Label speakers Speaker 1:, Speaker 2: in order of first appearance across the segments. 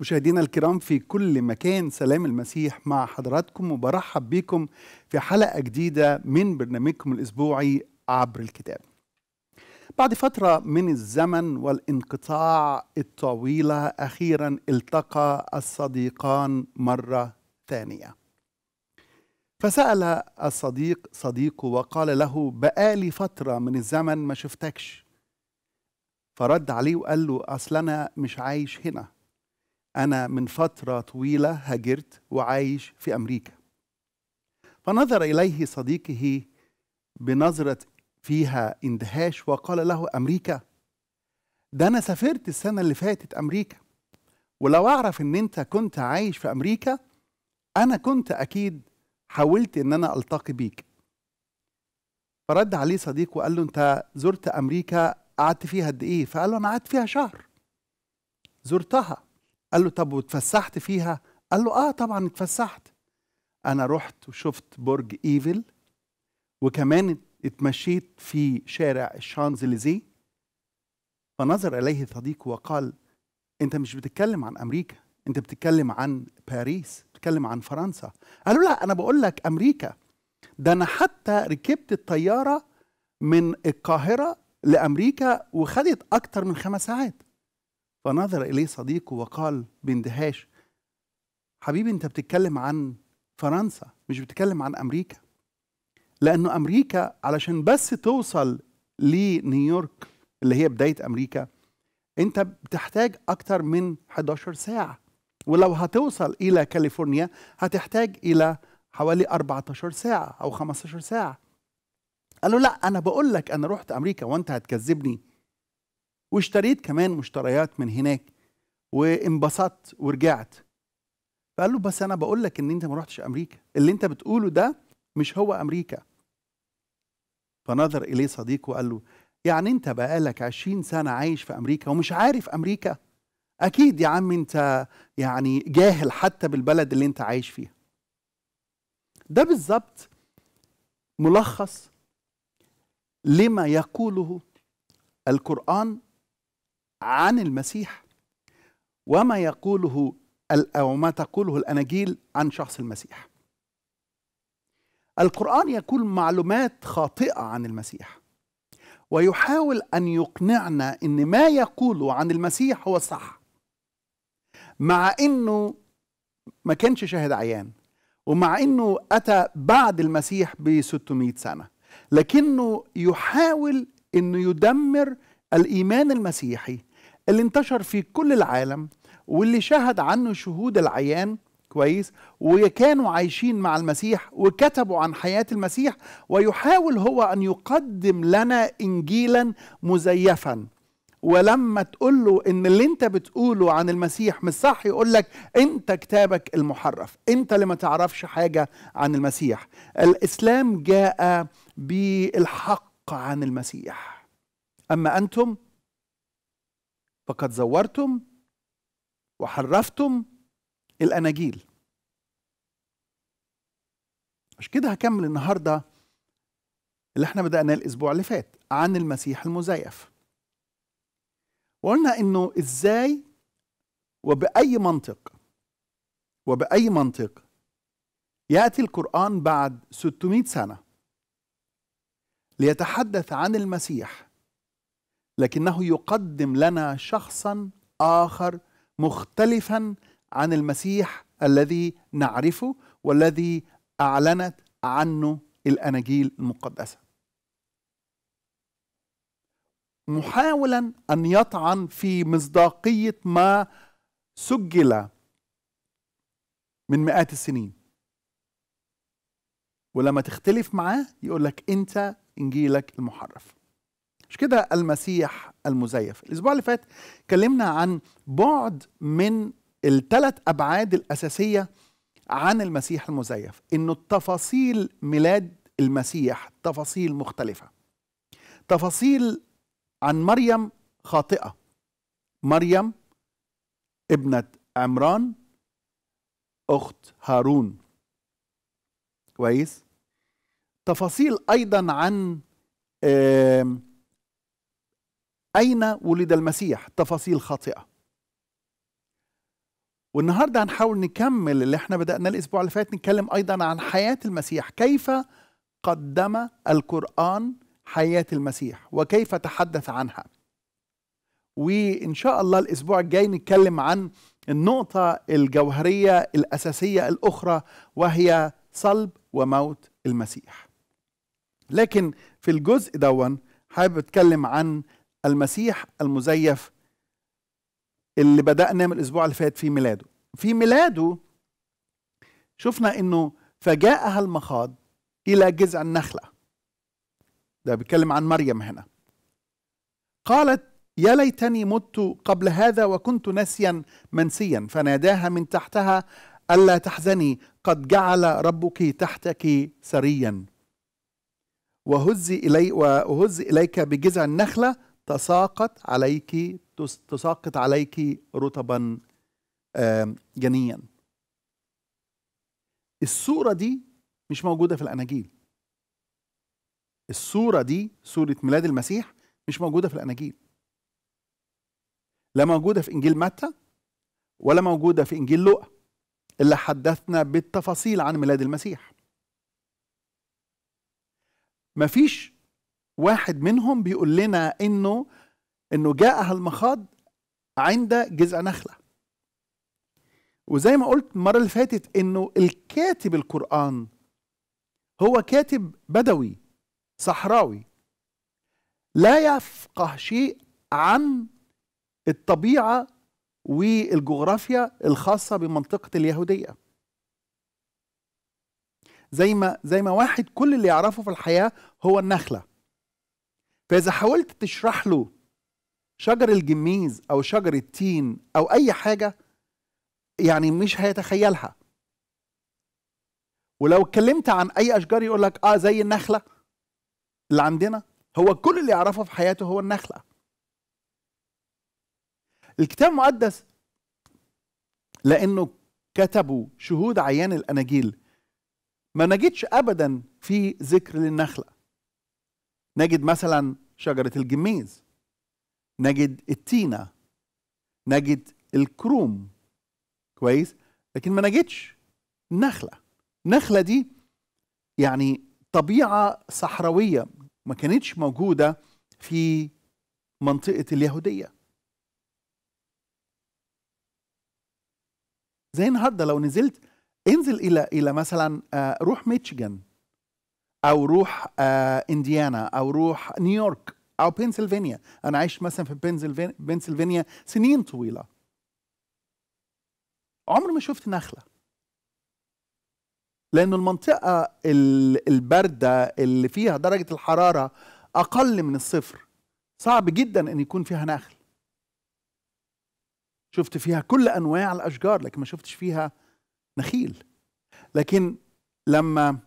Speaker 1: مشاهدينا الكرام في كل مكان سلام المسيح مع حضراتكم وبرحب بكم في حلقة جديدة من برنامجكم الأسبوعي عبر الكتاب بعد فترة من الزمن والانقطاع الطويلة أخيرا التقى الصديقان مرة ثانية فسأل الصديق صديقه وقال له بقالي فترة من الزمن ما شفتكش فرد عليه وقال له أصل أنا مش عايش هنا أنا من فترة طويلة هاجرت وعايش في أمريكا فنظر إليه صديقه بنظرة فيها اندهاش وقال له أمريكا ده أنا سافرت السنة اللي فاتت أمريكا ولو أعرف إن أنت كنت عايش في أمريكا أنا كنت أكيد حاولت إن أنا ألتقي بيك فرد عليه صديقه وقال له أنت زرت أمريكا قعدت فيها قد إيه؟ فقال له أنا قعدت فيها شهر زرتها قال له طب واتفسحت فيها قال له اه طبعا اتفسحت انا رحت وشفت برج ايفل وكمان اتمشيت في شارع الشانزليزيه فنظر اليه صديقه وقال انت مش بتتكلم عن امريكا انت بتتكلم عن باريس بتتكلم عن فرنسا قالوا لا انا بقول لك امريكا ده انا حتى ركبت الطياره من القاهره لامريكا وخدت اكتر من خمس ساعات فنظر إليه صديقه وقال باندهاش حبيبي أنت بتتكلم عن فرنسا مش بتتكلم عن أمريكا لأنه أمريكا علشان بس توصل لنيويورك اللي هي بداية أمريكا أنت بتحتاج أكتر من 11 ساعة ولو هتوصل إلى كاليفورنيا هتحتاج إلى حوالي 14 ساعة أو 15 ساعة قال له لا أنا بقول لك أنا رحت أمريكا وأنت هتكذبني واشتريت كمان مشتريات من هناك وانبسطت ورجعت فقال له بس انا بقول لك ان انت ما رحتش امريكا اللي انت بتقوله ده مش هو امريكا فنظر اليه صديقه وقال له يعني انت بقالك عشرين سنه عايش في امريكا ومش عارف امريكا اكيد يا عم انت يعني جاهل حتى بالبلد اللي انت عايش فيها ده بالظبط ملخص لما يقوله القرآن عن المسيح وما يقوله أو ما تقوله الأناجيل عن شخص المسيح القرآن يقول معلومات خاطئة عن المسيح ويحاول أن يقنعنا أن ما يقوله عن المسيح هو الصح مع أنه ما كانش شاهد عيان ومع أنه أتى بعد المسيح ب 600 سنة لكنه يحاول أنه يدمر الإيمان المسيحي اللي انتشر في كل العالم واللي شهد عنه شهود العيان كويس وكانوا عايشين مع المسيح وكتبوا عن حياة المسيح ويحاول هو أن يقدم لنا إنجيلا مزيفا ولما تقول له ان اللي انت بتقوله عن المسيح مش صح يقول لك انت كتابك المحرف انت اللي ما تعرفش حاجه عن المسيح الاسلام جاء بالحق عن المسيح اما انتم فقد زورتم وحرفتم الاناجيل مش كده هكمل النهارده اللي احنا بدأناه الأسبوع اللي فات عن المسيح المزيف وقلنا إنه إزاي وبأي منطق وبأي منطق يأتي القرآن بعد 600 سنة ليتحدث عن المسيح لكنه يقدم لنا شخصا اخر مختلفا عن المسيح الذي نعرفه والذي اعلنت عنه الاناجيل المقدسه محاولا ان يطعن في مصداقيه ما سجل من مئات السنين ولما تختلف معاه يقول لك انت انجيلك المحرف مش كده المسيح المزيف الاسبوع اللي فات اتكلمنا عن بعد من الثلاث ابعاد الاساسيه عن المسيح المزيف انه التفاصيل ميلاد المسيح تفاصيل مختلفه تفاصيل عن مريم خاطئه مريم ابنه عمران اخت هارون كويس تفاصيل ايضا عن آه أين ولد المسيح تفاصيل خاطئة والنهاردة هنحاول نكمل اللي احنا بدأنا الأسبوع اللي فات نتكلم أيضا عن حياة المسيح كيف قدم القرآن حياة المسيح وكيف تحدث عنها وإن شاء الله الأسبوع الجاي نتكلم عن النقطة الجوهرية الأساسية الأخرى وهي صلب وموت المسيح لكن في الجزء دون حابب أتكلم عن المسيح المزيف اللي بدأنا من الأسبوع اللي فات في ميلاده في ميلاده شفنا أنه فجاءها المخاض إلى جذع النخلة ده بيتكلم عن مريم هنا قالت يا ليتني مت قبل هذا وكنت نسيا منسيا فناداها من تحتها ألا تحزني قد جعل ربك تحتك سريا وهزي إلي وهز إليك بجذع النخلة تساقط عليك تساقط عليك رطبا جنيا الصورة دي مش موجودة في الأناجيل الصورة دي صورة ميلاد المسيح مش موجودة في الأناجيل لا موجودة في إنجيل متى ولا موجودة في إنجيل لوقا اللي حدثنا بالتفاصيل عن ميلاد المسيح مفيش واحد منهم بيقول لنا انه انه جاء المخاض عند جذع نخله وزي ما قلت المره اللي فاتت انه الكاتب القران هو كاتب بدوي صحراوي لا يفقه شيء عن الطبيعه والجغرافيا الخاصه بمنطقه اليهوديه زي ما زي ما واحد كل اللي يعرفه في الحياه هو النخله فإذا حاولت تشرح له شجر الجميز أو شجر التين أو أي حاجة يعني مش هيتخيلها ولو اتكلمت عن أي أشجار يقول لك آه زي النخلة اللي عندنا هو كل اللي يعرفه في حياته هو النخلة الكتاب المقدس لأنه كتبوا شهود عيان الأناجيل ما نجدش أبدا في ذكر للنخلة نجد مثلا شجرة الجميز نجد التينة نجد الكروم كويس لكن ما نجدش النخلة النخلة دي يعني طبيعة صحراوية ما كانتش موجودة في منطقة اليهودية زي النهارده لو نزلت انزل الى الى مثلا آه، روح ميتشيغان او روح آه انديانا او روح نيويورك او بنسلفانيا انا عشت مثلا في بنسلفانيا سنين طويله عمري ما شفت نخله لأن المنطقة الباردة اللي فيها درجة الحرارة أقل من الصفر صعب جدا أن يكون فيها نخل شفت فيها كل أنواع الأشجار لكن ما شفتش فيها نخيل لكن لما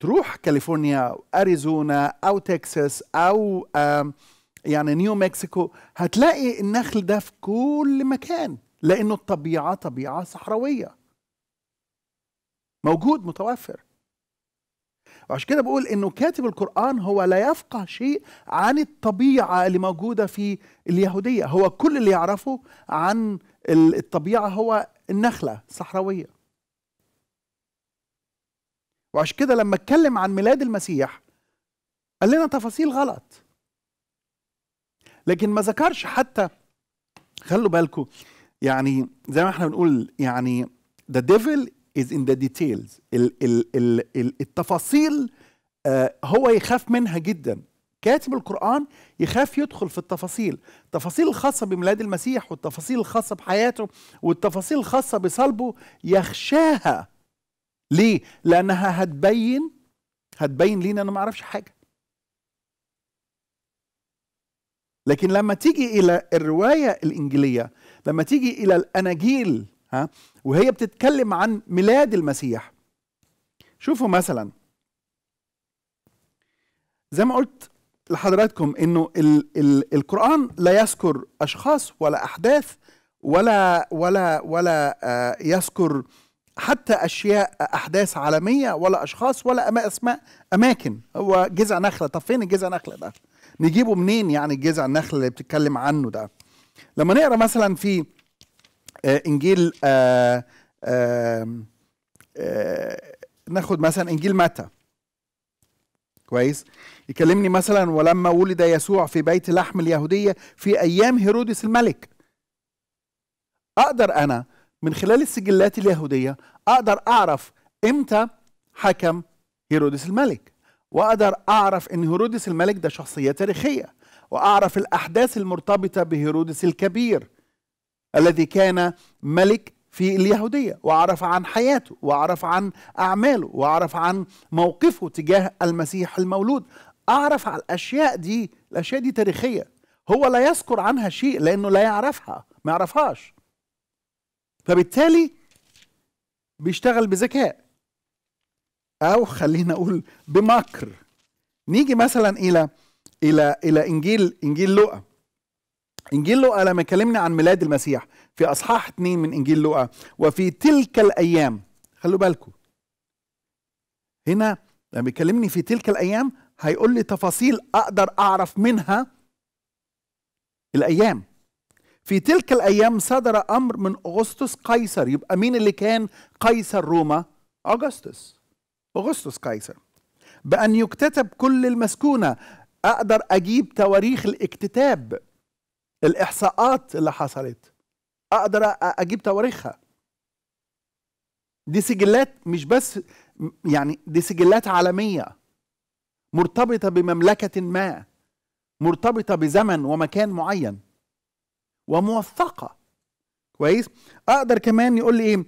Speaker 1: تروح كاليفورنيا أو أريزونا أو تكساس أو يعني نيو مكسيكو هتلاقي النخل ده في كل مكان لأنه الطبيعة طبيعة صحراوية موجود متوفر وعشان كده بقول انه كاتب القران هو لا يفقه شيء عن الطبيعه اللي موجوده في اليهوديه هو كل اللي يعرفه عن الطبيعه هو النخله الصحراويه وعشان كده لما اتكلم عن ميلاد المسيح قال لنا تفاصيل غلط لكن ما ذكرش حتى خلوا بالكم يعني زي ما احنا بنقول يعني ذا ديفل از ان ذا ديتيلز التفاصيل آه هو يخاف منها جدا كاتب القرآن يخاف يدخل في التفاصيل التفاصيل الخاصة بميلاد المسيح والتفاصيل الخاصة بحياته والتفاصيل الخاصة بصلبه يخشاها ليه؟ لأنها هتبين هتبين لينا أنا ما أعرفش حاجة لكن لما تيجي إلى الرواية الإنجيلية لما تيجي إلى الأناجيل ها وهي بتتكلم عن ميلاد المسيح شوفوا مثلا زي ما قلت لحضراتكم انه ال ال القران لا يذكر اشخاص ولا احداث ولا ولا ولا آه يذكر حتى اشياء احداث عالميه ولا اشخاص ولا أما اسماء اماكن هو جذع نخله طب فين الجذع نخله ده؟ نجيبه منين يعني الجذع النخله اللي بتتكلم عنه ده؟ لما نقرا مثلا في آه، انجيل آه، آه، ناخد مثلا انجيل متى كويس يكلمني مثلا ولما ولد يسوع في بيت لحم اليهوديه في ايام هيرودس الملك اقدر انا من خلال السجلات اليهودية أقدر أعرف إمتى حكم هيرودس الملك وأقدر أعرف إن هيرودس الملك ده شخصية تاريخية وأعرف الأحداث المرتبطة بهيرودس الكبير الذي كان ملك في اليهودية وأعرف عن حياته وأعرف عن أعماله وأعرف عن موقفه تجاه المسيح المولود أعرف على الأشياء دي الأشياء دي تاريخية هو لا يذكر عنها شيء لأنه لا يعرفها ما يعرفهاش فبالتالي بيشتغل بذكاء او خلينا اقول بمكر نيجي مثلا الى الى الى انجيل انجيل لوقا انجيل لوقا لما يكلمنا عن ميلاد المسيح في اصحاح 2 من انجيل لوقا وفي تلك الايام خلوا بالكم هنا لما يكلمني في تلك الايام هيقول لي تفاصيل اقدر اعرف منها الايام في تلك الأيام صدر أمر من أغسطس قيصر يبقى مين اللي كان قيصر روما؟ أغسطس أغسطس قيصر بأن يكتتب كل المسكونة أقدر أجيب تواريخ الاكتتاب الإحصاءات اللي حصلت أقدر أجيب تواريخها دي سجلات مش بس يعني دي سجلات عالمية مرتبطة بمملكة ما مرتبطة بزمن ومكان معين وموثقه كويس اقدر كمان يقول لي ايه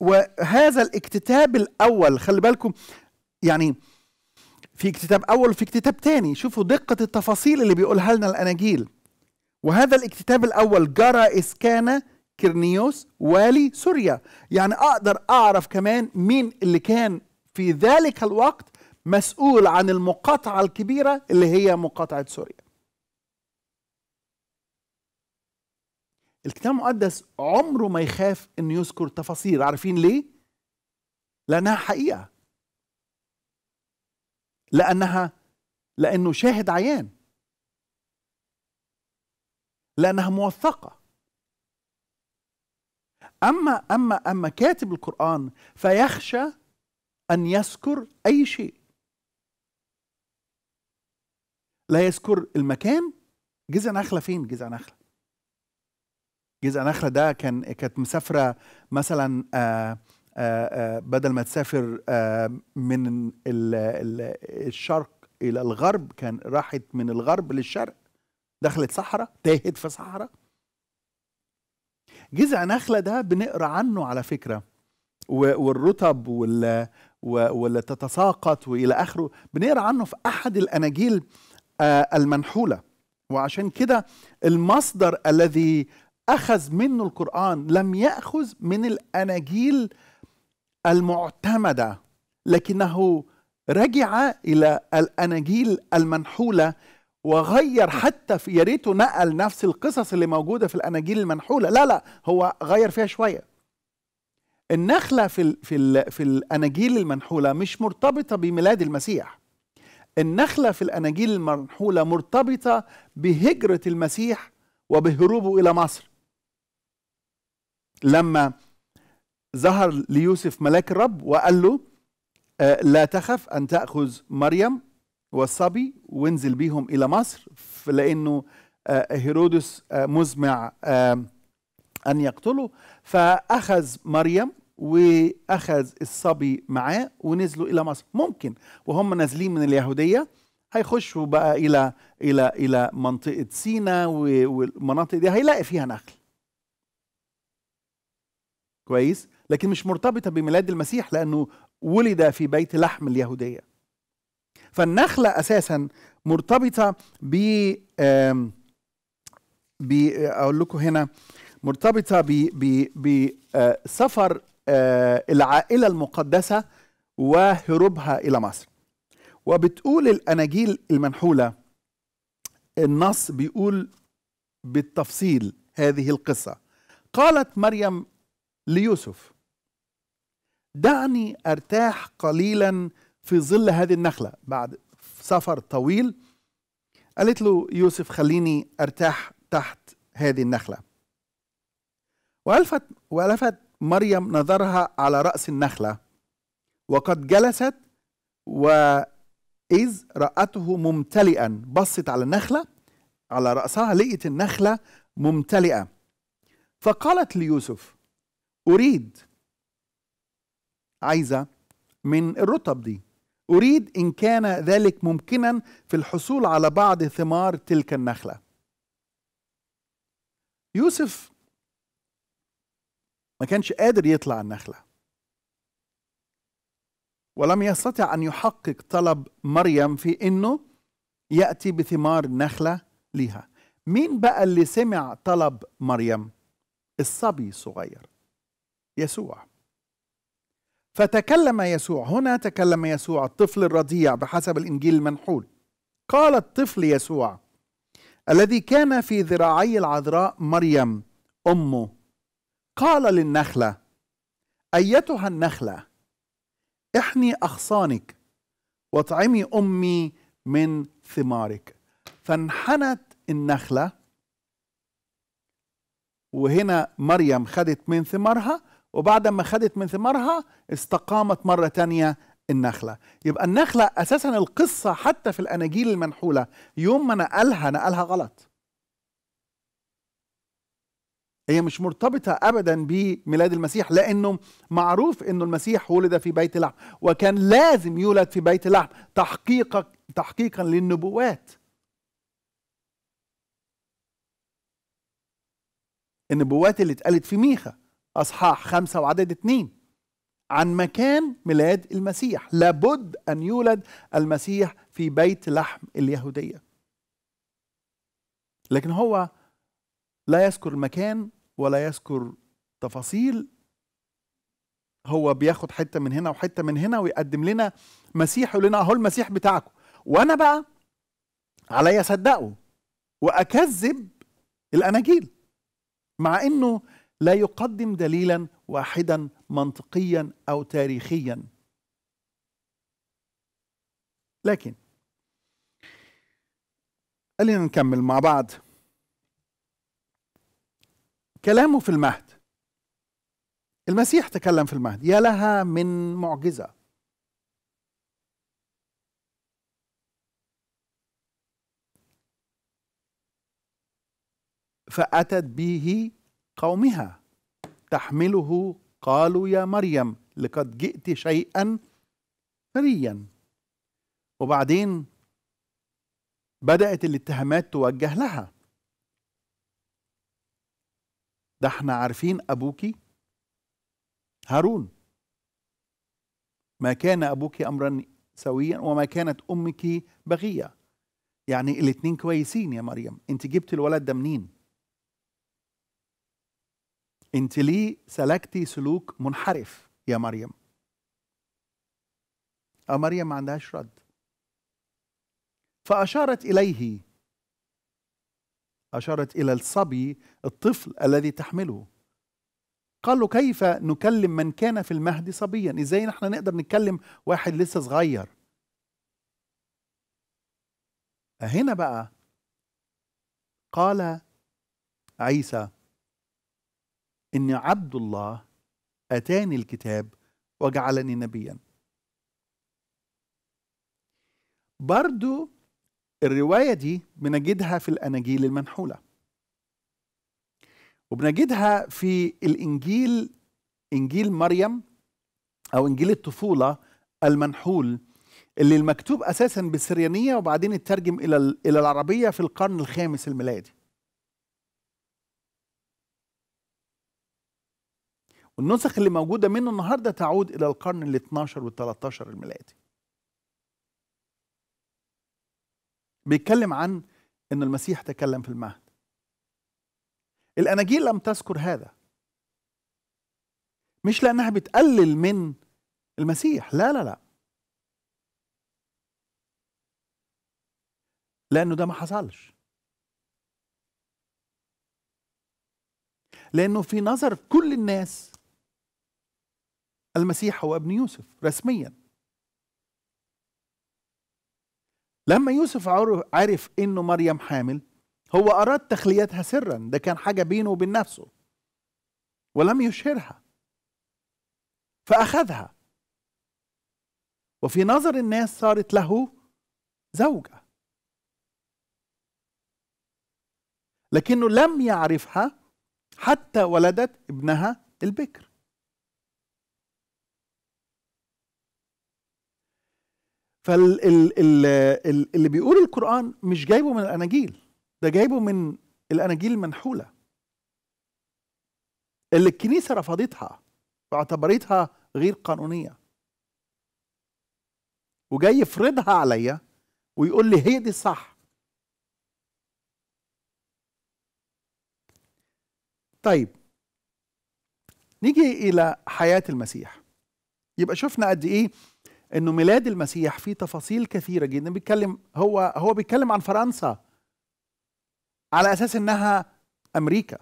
Speaker 1: وهذا الاكتتاب الاول خلي بالكم يعني في اكتتاب اول وفي اكتتاب تاني شوفوا دقه التفاصيل اللي بيقولها لنا الاناجيل وهذا الاكتتاب الاول جرى اسكان كيرنيوس والي سوريا يعني اقدر اعرف كمان مين اللي كان في ذلك الوقت مسؤول عن المقاطعه الكبيره اللي هي مقاطعه سوريا الكتاب المقدس عمره ما يخاف انه يذكر تفاصيل عارفين ليه لانها حقيقه لانها لانه شاهد عيان لانها موثقه اما اما اما كاتب القران فيخشى ان يذكر اي شيء لا يذكر المكان جذع نخله فين جذع نخله جزء نخله ده كان كانت مسافره مثلا آآ آه، آآ آه، آه، بدل ما تسافر من الـ الـ الشرق الى الغرب كان راحت من الغرب للشرق دخلت صحراء تاهت في صحراء جزء نخله ده بنقرا عنه على فكره والرطب وال ولا تتساقط والى اخره بنقرا عنه في احد الاناجيل المنحوله وعشان كده المصدر الذي أخذ منه القرآن لم يأخذ من الأناجيل المعتمدة لكنه رجع إلى الأناجيل المنحولة وغير حتى في يا ريته نقل نفس القصص اللي موجوده في الاناجيل المنحوله لا لا هو غير فيها شويه النخله في الـ في الـ في الاناجيل المنحوله مش مرتبطه بميلاد المسيح النخله في الاناجيل المنحوله مرتبطه بهجره المسيح وبهروبه الى مصر لما ظهر ليوسف ملاك الرب وقال له آه، لا تخف أن تأخذ مريم والصبي وانزل بيهم إلى مصر لأنه آه، هيرودس آه، مزمع أن يقتله فأخذ مريم واخذ الصبي معاه ونزلوا الى مصر ممكن وهم نازلين من اليهوديه هيخشوا بقى الى الى الى منطقه سينا والمناطق دي هيلاقي فيها نخل كويس لكن مش مرتبطه بميلاد المسيح لانه ولد في بيت لحم اليهوديه فالنخله اساسا مرتبطه ب ب اقول لكم هنا مرتبطه بسفر آه، آه، العائله المقدسه وهروبها الى مصر وبتقول الاناجيل المنحوله النص بيقول بالتفصيل هذه القصه قالت مريم ليوسف دعني ارتاح قليلا في ظل هذه النخله بعد سفر طويل قالت له يوسف خليني ارتاح تحت هذه النخله والفت والفت مريم نظرها على راس النخله وقد جلست واذ راته ممتلئا بصت على النخله على راسها لقيت النخله ممتلئه فقالت ليوسف أريد عايزة من الرطب دي أريد إن كان ذلك ممكنا في الحصول على بعض ثمار تلك النخلة يوسف ما كانش قادر يطلع النخلة ولم يستطع أن يحقق طلب مريم في أنه يأتي بثمار نخلة ليها مين بقى اللي سمع طلب مريم الصبي الصغير يسوع فتكلم يسوع هنا تكلم يسوع الطفل الرضيع بحسب الانجيل المنحول قال الطفل يسوع الذي كان في ذراعي العذراء مريم امه قال للنخله ايتها النخله احني اغصانك واطعمي امي من ثمارك فانحنت النخله وهنا مريم خدت من ثمارها وبعد ما خدت من ثمارها استقامت مرة تانية النخلة يبقى النخلة أساسا القصة حتى في الأناجيل المنحولة يوم ما نقلها نقلها غلط هي مش مرتبطة أبدا بميلاد المسيح لأنه معروف أنه المسيح ولد في بيت لحم وكان لازم يولد في بيت لحم تحقيقا تحقيقا للنبوات النبوات اللي اتقالت في ميخا أصحاح خمسة وعدد اتنين عن مكان ميلاد المسيح لابد أن يولد المسيح في بيت لحم اليهودية لكن هو لا يذكر المكان ولا يذكر تفاصيل هو بياخد حتة من هنا وحتة من هنا ويقدم لنا مسيح يقول لنا أهو المسيح بتاعكم وأنا بقى علي أصدقه وأكذب الأناجيل مع أنه لا يقدم دليلا واحدا منطقيا او تاريخيا لكن خلينا نكمل مع بعض كلامه في المهد المسيح تكلم في المهد يا لها من معجزه فاتت به قومها تحمله قالوا يا مريم لقد جئت شيئا فريا وبعدين بدأت الاتهامات توجه لها ده احنا عارفين أبوكي هارون ما كان أبوك أمرا سويا وما كانت أمك بغية يعني الاتنين كويسين يا مريم انت جبت الولد ده منين انت ليه سلكتي سلوك منحرف يا مريم اه مريم ما عندهاش رد فأشارت إليه أشارت إلى الصبي الطفل الذي تحمله قال له كيف نكلم من كان في المهد صبيا إزاي نحن نقدر نتكلم واحد لسه صغير هنا بقى قال عيسى إن عبد الله أتاني الكتاب وجعلني نبيا برضو الرواية دي بنجدها في الأناجيل المنحولة وبنجدها في الإنجيل إنجيل مريم أو إنجيل الطفولة المنحول اللي المكتوب أساسا بالسريانية وبعدين اترجم إلى العربية في القرن الخامس الميلادي والنسخ اللي موجودة منه النهاردة تعود إلى القرن ال 12 وال 13 الميلادي بيتكلم عن أن المسيح تكلم في المهد الأناجيل لم تذكر هذا مش لأنها بتقلل من المسيح لا لا لا لأنه ده ما حصلش لأنه في نظر كل الناس المسيح هو ابن يوسف رسميا لما يوسف عرف انه مريم حامل هو اراد تخليتها سرا ده كان حاجه بينه وبين نفسه ولم يشهرها فاخذها وفي نظر الناس صارت له زوجه لكنه لم يعرفها حتى ولدت ابنها البكر فاللي بيقول القرآن مش جايبه من الأناجيل ده جايبه من الأناجيل المنحولة اللي الكنيسة رفضتها واعتبرتها غير قانونية وجاي يفرضها عليا ويقول لي هي دي الصح طيب نيجي إلى حياة المسيح يبقى شفنا قد إيه انه ميلاد المسيح فيه تفاصيل كثيره جدا بيتكلم هو هو بيتكلم عن فرنسا على اساس انها امريكا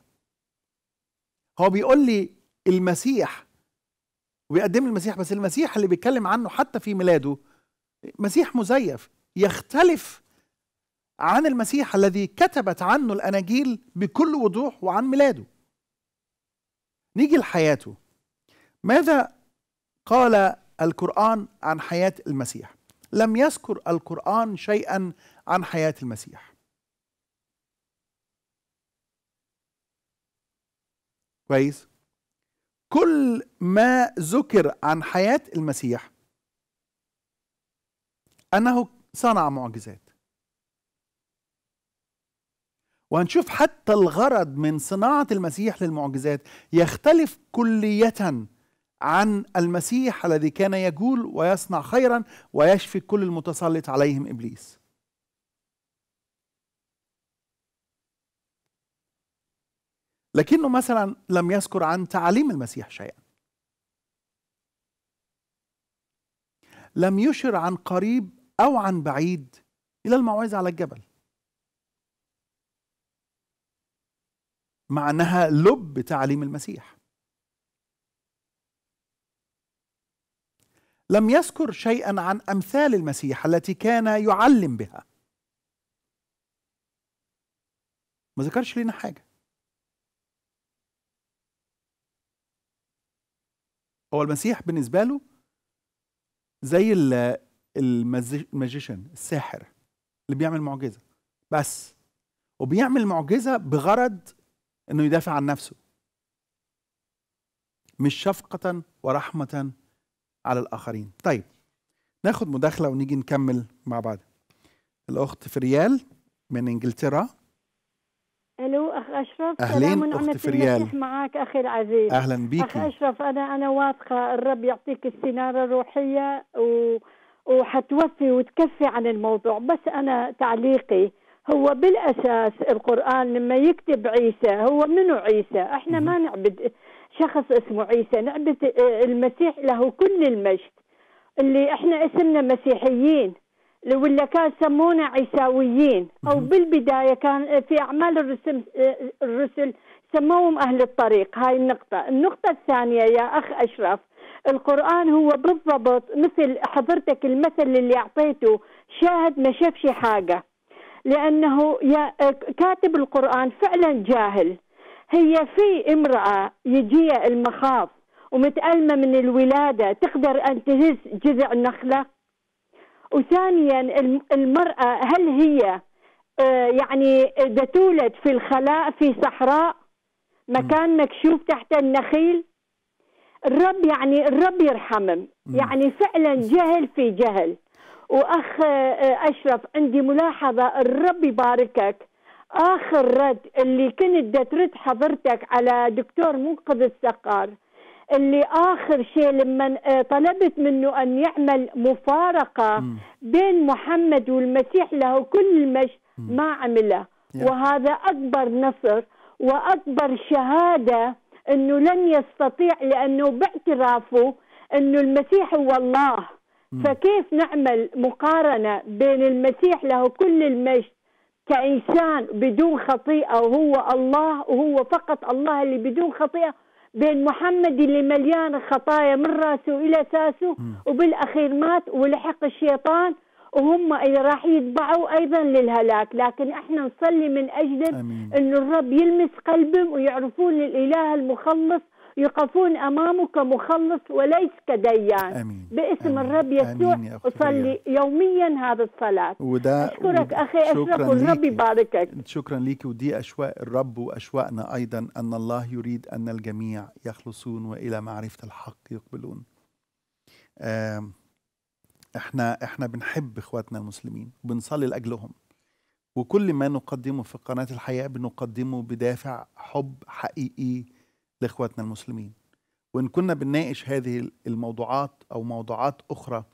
Speaker 1: هو بيقول لي المسيح وبيقدم المسيح بس المسيح اللي بيتكلم عنه حتى في ميلاده مسيح مزيف يختلف عن المسيح الذي كتبت عنه الاناجيل بكل وضوح وعن ميلاده نيجي لحياته ماذا قال القرآن عن حياة المسيح لم يذكر القرآن شيئا عن حياة المسيح كويس كل ما ذكر عن حياة المسيح أنه صنع معجزات وهنشوف حتى الغرض من صناعة المسيح للمعجزات يختلف كلية عن المسيح الذي كان يجول ويصنع خيرا ويشفي كل المتسلط عليهم ابليس لكنه مثلا لم يذكر عن تعاليم المسيح شيئا لم يشر عن قريب او عن بعيد الى الموعظه على الجبل مع انها لب تعليم المسيح لم يذكر شيئا عن امثال المسيح التي كان يعلم بها ما ذكرش لنا حاجه هو المسيح بالنسبه له زي الماجيشن الساحر اللي بيعمل معجزه بس وبيعمل معجزه بغرض انه يدافع عن نفسه مش شفقه ورحمه على الآخرين طيب ناخد مداخلة ونيجي نكمل مع بعض الأخت فريال من إنجلترا
Speaker 2: الو اخ اشرف اهلين اخت فريال معك اخي العزيز اهلا بيك اخ اشرف انا انا واثقه الرب يعطيك السنارة الروحية و... وحتوفي وتكفي عن الموضوع بس انا تعليقي هو بالاساس القران لما يكتب عيسى هو منو عيسى احنا ما نعبد شخص اسمه عيسى نعبد آه، المسيح له كل المجد اللي احنا اسمنا مسيحيين ولا كان سمونا عيساويين او بالبدايه كان في اعمال الرسل آه، الرسل سموهم اهل الطريق هاي النقطه النقطه الثانيه يا اخ اشرف القرآن هو بالضبط مثل حضرتك المثل اللي أعطيته شاهد ما شافش حاجة لأنه آه، كاتب القرآن فعلا جاهل هي في امرأة يجيها المخاض ومتألمة من الولادة تقدر أن تهز جذع نخلة وثانيا المرأة هل هي آه، يعني إذا تولد في الخلاء في صحراء مكان مكشوف تحت النخيل الرب يعني الرب يرحمهم يعني فعلا جهل في جهل واخ آه، اشرف عندي ملاحظه الرب يباركك اخر رد اللي كنت ترد حضرتك على دكتور منقذ السقار اللي اخر شيء لما آه، طلبت منه ان يعمل مفارقه م. بين محمد والمسيح له كل المجد ما عمله وهذا اكبر نصر واكبر شهاده انه لن يستطيع لانه باعترافه انه المسيح هو الله فكيف نعمل مقارنه بين المسيح له كل المجد كإنسان بدون خطيئة وهو الله وهو فقط الله اللي بدون خطيئة بين محمد اللي مليان خطايا من راسه إلى ساسه وبالأخير مات ولحق الشيطان وهم اللي راح يتبعوا أيضا للهلاك لكن احنا نصلي من أجل أن الرب يلمس قلبهم ويعرفون الإله المخلص يقفون امامه كمخلص وليس كديان امين باسم آمين. الرب يسوع اصلي يوميا هذا الصلاه
Speaker 1: وده اشكرك و... اخي اشرف والرب
Speaker 2: يباركك
Speaker 1: شكرا ليك ودي اشواق الرب واشواقنا ايضا ان الله يريد ان الجميع يخلصون والى معرفه الحق يقبلون احنا احنا بنحب اخواتنا المسلمين وبنصلي لاجلهم وكل ما نقدمه في قناه الحياه بنقدمه بدافع حب حقيقي لاخواتنا المسلمين وان كنا بنناقش هذه الموضوعات او موضوعات اخرى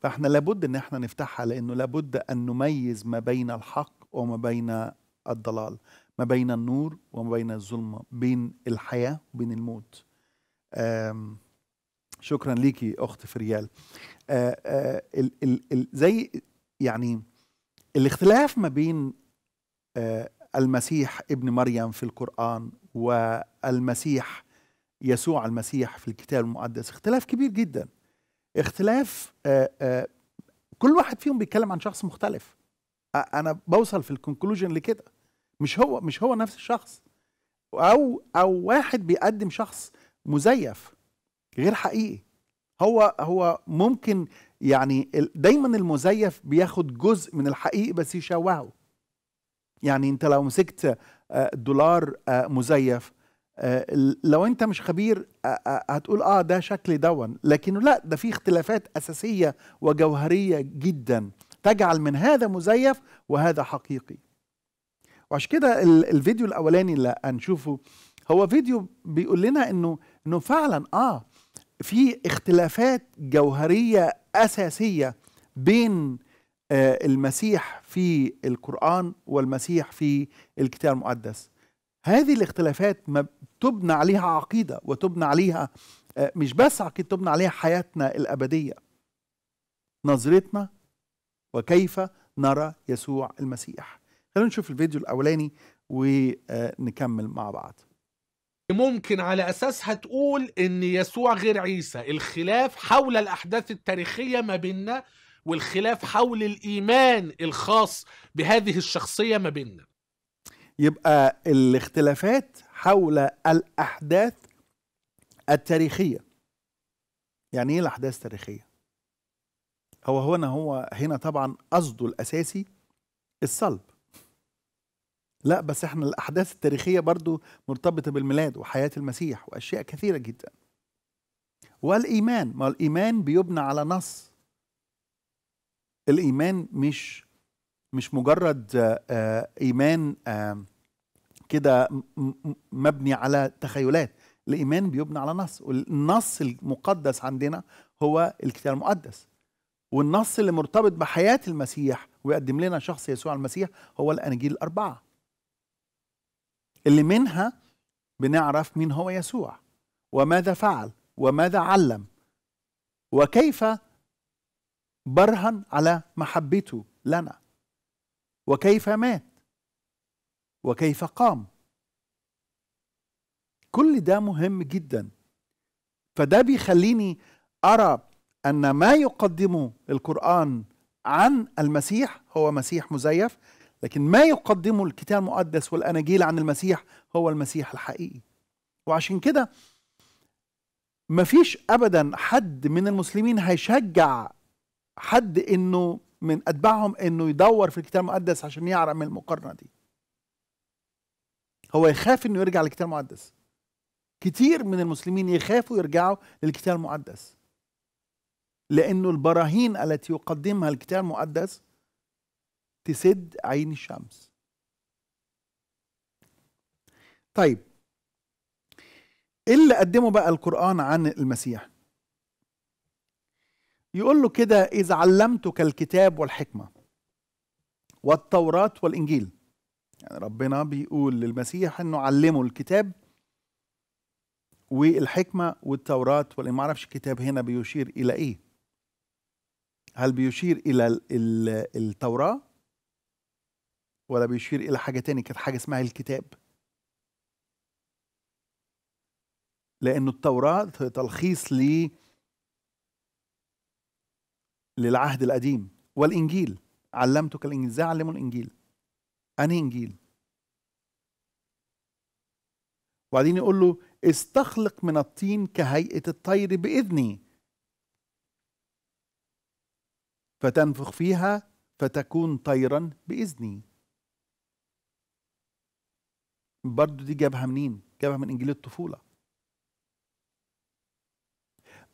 Speaker 1: فاحنا لابد ان احنا نفتحها لانه لابد ان نميز ما بين الحق وما بين الضلال ما بين النور وما بين الظلمة بين الحياة وبين الموت شكرا ليكي أخت فريال ال ال ال زي يعني الاختلاف ما بين المسيح ابن مريم في القرآن والمسيح يسوع المسيح في الكتاب المقدس اختلاف كبير جدا اختلاف آه، آه، كل واحد فيهم بيتكلم عن شخص مختلف انا بوصل في الكونكلوجن لكده مش هو مش هو نفس الشخص او او واحد بيقدم شخص مزيف غير حقيقي هو هو ممكن يعني دايما المزيف بياخد جزء من الحقيقي بس يشوهه يعني انت لو مسكت آه، دولار آه، مزيف آه، لو انت مش خبير هتقول اه ده شكل دون لكنه لا ده في اختلافات اساسيه وجوهريه جدا تجعل من هذا مزيف وهذا حقيقي وعشان كده الفيديو الاولاني اللي هنشوفه هو فيديو بيقول لنا انه انه فعلا اه في اختلافات جوهريه اساسيه بين آه، المسيح في القرآن والمسيح في الكتاب المقدس هذه الاختلافات ما تبنى عليها عقيدة وتبنى عليها آه، مش بس عقيدة تبنى عليها حياتنا الأبدية نظرتنا وكيف نرى يسوع المسيح خلونا نشوف الفيديو الأولاني ونكمل مع بعض ممكن على أساسها تقول إن يسوع غير عيسى الخلاف حول الأحداث التاريخية ما بيننا والخلاف حول الايمان الخاص بهذه الشخصيه ما بيننا يبقى الاختلافات حول الاحداث التاريخيه يعني ايه الاحداث التاريخيه هو هنا هو هنا طبعا قصده الاساسي الصلب لا بس احنا الاحداث التاريخيه برضو مرتبطه بالميلاد وحياه المسيح واشياء كثيره جدا والايمان ما الايمان بيبنى على نص الايمان مش مش مجرد آه، آه، ايمان آه، كده مبني على تخيلات الايمان بيبنى على نص والنص المقدس عندنا هو الكتاب المقدس والنص اللي مرتبط بحياه المسيح ويقدم لنا شخص يسوع المسيح هو الاناجيل الاربعه اللي منها بنعرف مين هو يسوع وماذا فعل وماذا علم وكيف برهن على محبته لنا وكيف مات وكيف قام كل ده مهم جدا فده بيخليني ارى ان ما يقدمه القران عن المسيح هو مسيح مزيف لكن ما يقدمه الكتاب المقدس والاناجيل عن المسيح هو المسيح الحقيقي وعشان كده مفيش ابدا حد من المسلمين هيشجع حد انه من اتباعهم انه يدور في الكتاب المقدس عشان يعرق من المقارنه دي هو يخاف انه يرجع للكتاب المقدس كتير من المسلمين يخافوا يرجعوا للكتاب المقدس لانه البراهين التي يقدمها الكتاب المقدس تسد عين الشمس طيب ايه اللي قدمه بقى القران عن المسيح يقول له كده إذا علمتك الكتاب والحكمة والتوراة والإنجيل يعني ربنا بيقول للمسيح إنه علمه الكتاب والحكمة والتوراة والإنجيل معرفش الكتاب هنا بيشير إلى إيه هل بيشير إلى التوراة ولا بيشير إلى حاجة تاني كانت حاجة اسمها الكتاب لأن التوراة تلخيص ليه للعهد القديم والإنجيل علمتك الإنجيل إزاي علموا الإنجيل أنهي إنجيل وبعدين يقول له استخلق من الطين كهيئة الطير بإذني فتنفخ فيها فتكون طيرا بإذني برضو دي جابها منين؟ جابها من إنجيل الطفولة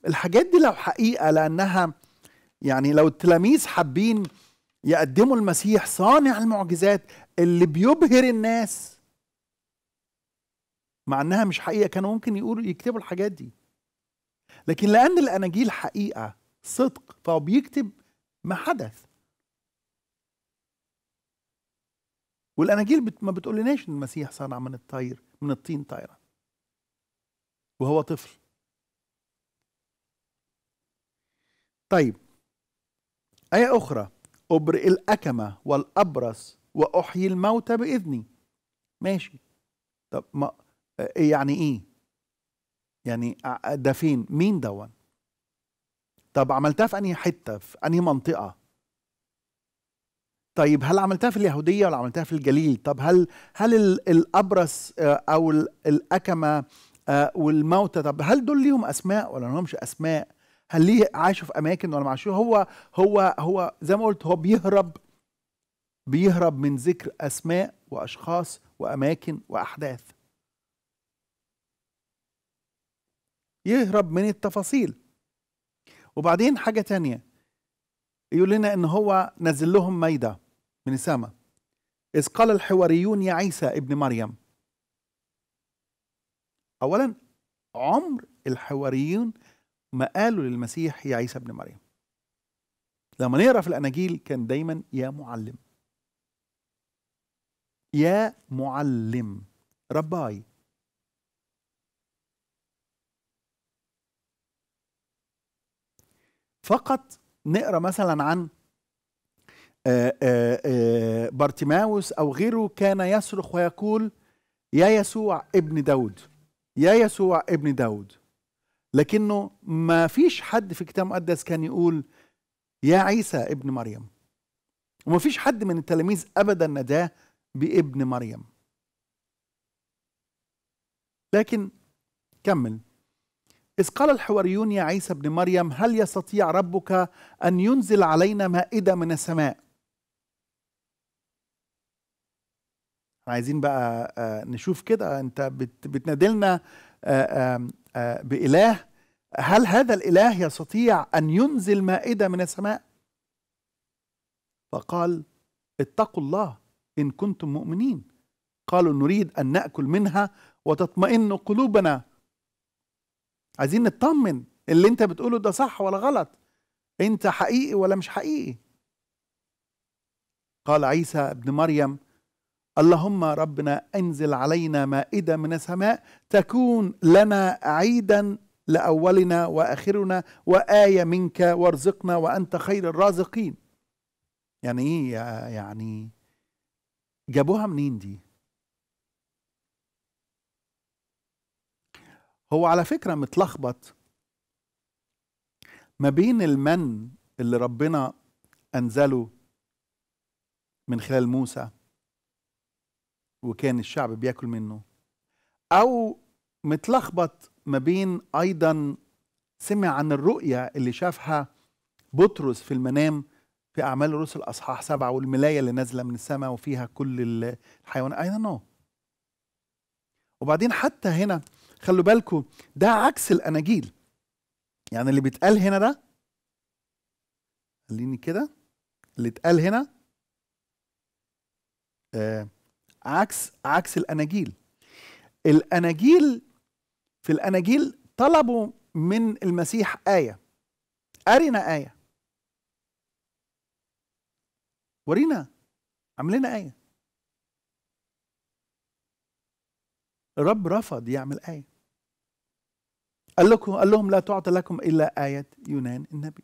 Speaker 1: الحاجات دي لو حقيقة لأنها يعني لو التلاميذ حابين يقدموا المسيح صانع المعجزات اللي بيبهر الناس مع انها مش حقيقه كانوا ممكن يقولوا يكتبوا الحاجات دي لكن لان الاناجيل حقيقه صدق فهو بيكتب ما حدث والاناجيل بت ما بتقولناش ان المسيح صنع من الطير من الطين طايره وهو طفل طيب آية أخرى أبرئ الأكمة والأبرص وأحيي الموتى بإذني ماشي طب ما إيه يعني إيه؟ يعني ده فين؟ مين دون؟ طب عملتها في أنهي حتة؟ في أنهي منطقة؟ طيب هل عملتها في اليهودية ولا عملتها في الجليل؟ طب هل هل الأبرص آه، أو الأكمة آه، والموتى طب هل دول ليهم أسماء ولا لهمش أسماء؟ ليه عايشه في اماكن ولا معشوش هو هو هو زي ما قلت هو بيهرب بيهرب من ذكر اسماء واشخاص واماكن واحداث يهرب من التفاصيل وبعدين حاجه تانية يقول لنا ان هو نزل لهم ميده من السماء اذ قال الحواريون يا عيسى ابن مريم اولا عمر الحواريون ما قالوا للمسيح يا عيسى ابن مريم لما نقرا في الاناجيل كان دايما يا معلم يا معلم رباي فقط نقرا مثلا عن آه، آه، آه، بارتيماوس او غيره كان يصرخ ويقول يا يسوع ابن داود يا يسوع ابن داود لكنه ما فيش حد في الكتاب المقدس كان يقول يا عيسى ابن مريم وما فيش حد من التلاميذ ابدا نداه بابن مريم لكن كمل إذ قال الحواريون يا عيسى ابن مريم هل يستطيع ربك أن ينزل علينا مائدة من السماء عايزين بقى آه، نشوف كده أنت بتنادلنا آه، آه، بإله هل هذا الإله يستطيع أن ينزل مائدة من السماء؟ فقال اتقوا الله إن كنتم مؤمنين قالوا نريد أن نأكل منها وتطمئن قلوبنا عايزين نطمن اللي انت بتقوله ده صح ولا غلط انت حقيقي ولا مش حقيقي قال عيسى ابن مريم اللهم ربنا انزل علينا مائده من السماء تكون لنا عيدا لاولنا واخرنا وايه منك وارزقنا وانت خير الرازقين. يعني ايه يعني جابوها منين دي؟ هو على فكره متلخبط ما بين المن اللي ربنا انزله من خلال موسى وكان الشعب بياكل منه او متلخبط ما بين ايضا سمع عن الرؤيا اللي شافها بطرس في المنام في اعمال الرسل اصحاح سبعه والملايه اللي نازله من السماء وفيها كل الحيوان اي نو وبعدين حتى هنا خلوا بالكم ده عكس الاناجيل يعني اللي بيتقال هنا ده خليني كده اللي اتقال هنا آه عكس عكس الاناجيل الاناجيل في الاناجيل طلبوا من المسيح ايه ارنا ايه ورينا لنا ايه الرب رفض يعمل ايه قال لكم قال لهم لا تعطى لكم الا ايه يونان النبي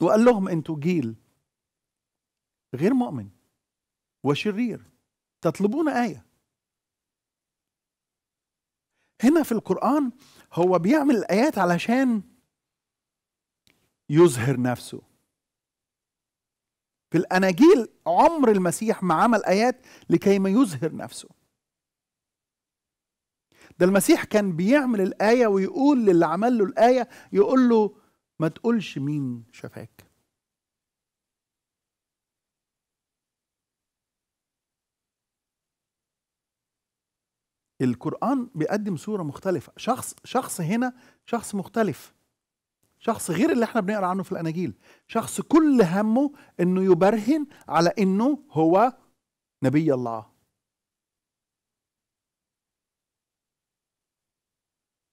Speaker 1: وقال لهم انتوا جيل غير مؤمن وشرير تطلبون آية هنا في القرآن هو بيعمل الآيات علشان يظهر نفسه في الأناجيل عمر المسيح ما عمل آيات لكي ما يظهر نفسه ده المسيح كان بيعمل الآية ويقول للي عمل له الآية يقول له ما تقولش مين شفاك القرآن بيقدم صورة مختلفة شخص شخص هنا شخص مختلف شخص غير اللي احنا بنقرا عنه في الأناجيل شخص كل همه انه يبرهن على انه هو نبي الله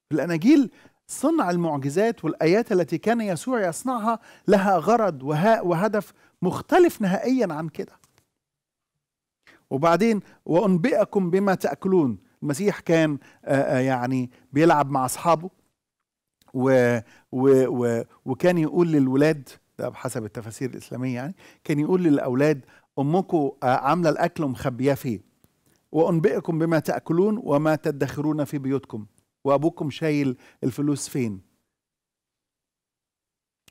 Speaker 1: في الأناجيل صنع المعجزات والآيات التي كان يسوع يصنعها لها غرض وهدف مختلف نهائيا عن كده وبعدين وأنبئكم بما تأكلون المسيح كان آه، آه، يعني بيلعب مع اصحابه و و و وكان يقول للولاد ده بحسب التفاسير الاسلاميه يعني كان يقول للاولاد امكم آه، عامله الاكل ومخبياه فيه وانبئكم بما تاكلون وما تدخرون في بيوتكم وابوكم شايل الفلوس فين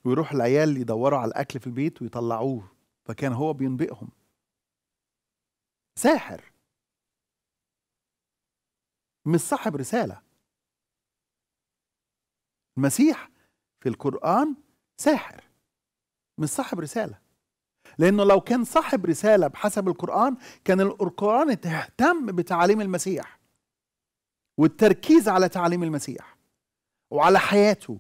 Speaker 1: ويروح العيال يدوروا على الاكل في البيت ويطلعوه فكان هو بينبئهم ساحر مش صاحب رسالة المسيح في القرآن ساحر مش صاحب رسالة لأنه لو كان صاحب رسالة بحسب القرآن كان القرآن تهتم بتعاليم المسيح والتركيز على تعاليم المسيح وعلى حياته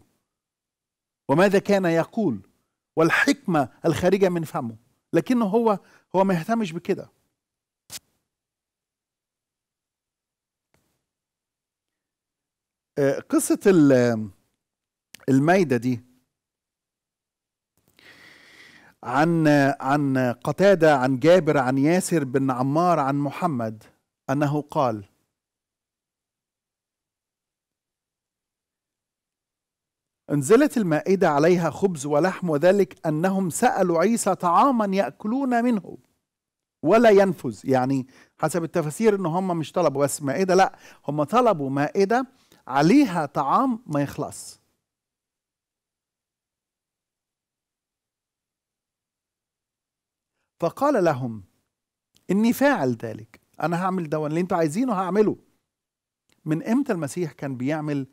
Speaker 1: وماذا كان يقول والحكمة الخارجة من فمه لكنه هو هو ما يهتمش بكده آه، قصة المايدة دي عن عن قتادة عن جابر عن ياسر بن عمار عن محمد أنه قال انزلت المائدة عليها خبز ولحم وذلك أنهم سألوا عيسى طعاما يأكلون منه ولا ينفذ يعني حسب التفاسير ان هم مش طلبوا بس مائدة لا هم طلبوا مائدة عليها طعام ما يخلص فقال لهم إني فاعل ذلك أنا هعمل ده اللي أنتوا عايزينه هعمله من إمتى المسيح كان بيعمل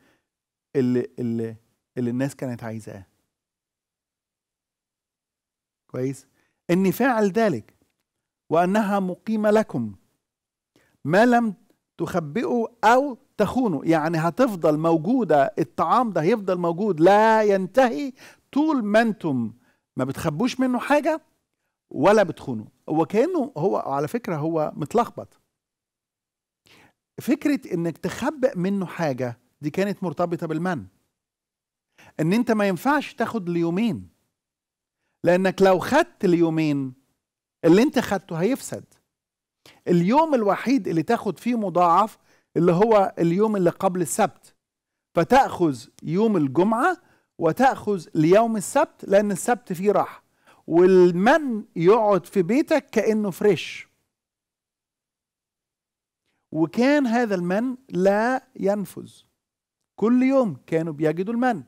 Speaker 1: اللي, اللي, اللي الناس كانت عايزاه كويس إني فاعل ذلك وأنها مقيمة لكم ما لم تخبئوا أو تخونه يعني هتفضل موجودة الطعام ده هيفضل موجود لا ينتهي طول ما انتم ما بتخبوش منه حاجة ولا بتخونه وكأنه هو على فكرة هو متلخبط فكرة انك تخبئ منه حاجة دي كانت مرتبطة بالمن ان انت ما ينفعش تاخد ليومين لانك لو خدت اليومين اللي انت خدته هيفسد اليوم الوحيد اللي تاخد فيه مضاعف اللي هو اليوم اللي قبل السبت فتأخذ يوم الجمعة وتأخذ ليوم السبت لأن السبت فيه راحة والمن يقعد في بيتك كأنه فريش وكان هذا المن لا ينفذ كل يوم كانوا بيجدوا المن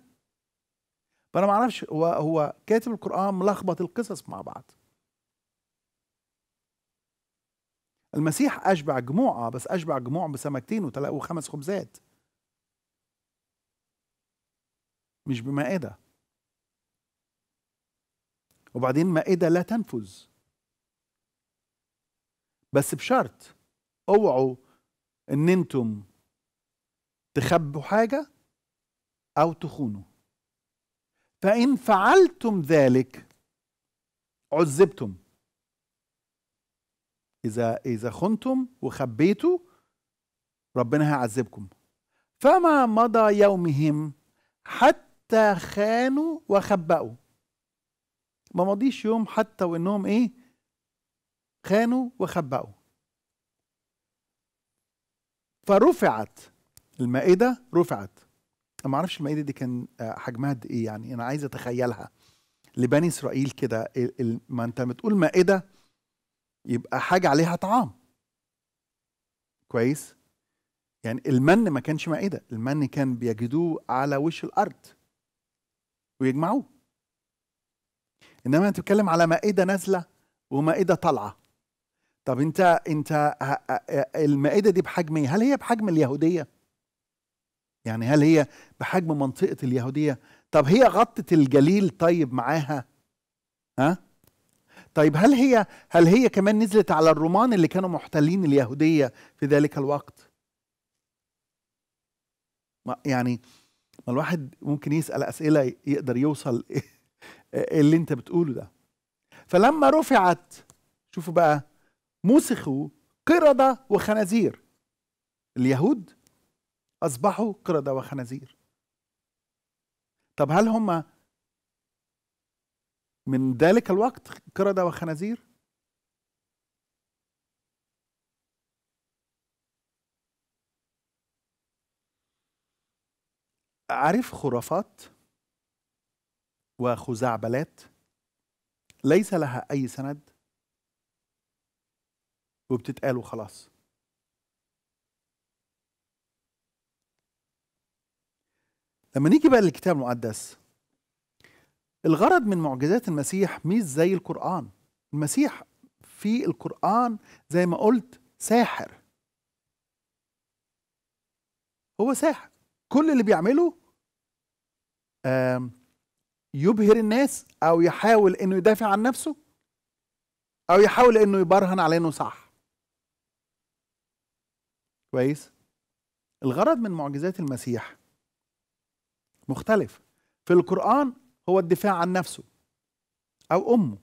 Speaker 1: فأنا معرفش هو, هو كاتب القرآن ملخبط القصص مع بعض المسيح أشبع جموع بس أشبع جموع بسمكتين وتلاقوا خمس خبزات مش بمائدة وبعدين مائدة لا تنفذ بس بشرط اوعوا ان انتم تخبوا حاجة او تخونوا فان فعلتم ذلك عذبتم إذا إذا خنتم وخبيتوا ربنا هيعذبكم فما مضى يومهم حتى خانوا وخبأوا ما مضيش يوم حتى وإنهم إيه خانوا وخبأوا فرفعت المائدة رفعت أنا ما أعرفش المائدة دي كان آه، حجمها قد إيه يعني أنا عايز أتخيلها لبني إسرائيل كده ما أنت بتقول مائدة يبقى حاجة عليها طعام كويس يعني المن ما كانش مائدة المن كان بيجدوه على وش الأرض ويجمعوه إنما أنت بتتكلم على مائدة نازلة ومائدة طالعة طب انت انت المائده دي بحجم ايه؟ هل هي بحجم اليهوديه؟ يعني هل هي بحجم منطقه اليهوديه؟ طب هي غطت الجليل طيب معاها؟ ها؟ طيب هل هي هل هي كمان نزلت على الرومان اللي كانوا محتلين اليهوديه في ذلك الوقت؟ ما يعني ما الواحد ممكن يسال اسئله يقدر يوصل اللي انت بتقوله ده. فلما رفعت شوفوا بقى مسخوا قردة وخنازير اليهود أصبحوا قردة وخنازير طب هل هم من ذلك الوقت قردة وخنازير عارف خرافات وخزعبلات ليس لها أي سند وبتتقال وخلاص لما نيجي بقى للكتاب المقدس الغرض من معجزات المسيح مش زي القرآن المسيح في القرآن زي ما قلت ساحر هو ساحر كل اللي بيعمله يبهر الناس او يحاول انه يدافع عن نفسه او يحاول انه يبرهن على انه صح كويس الغرض من معجزات المسيح مختلف في القرآن هو الدفاع عن نفسه أو أمه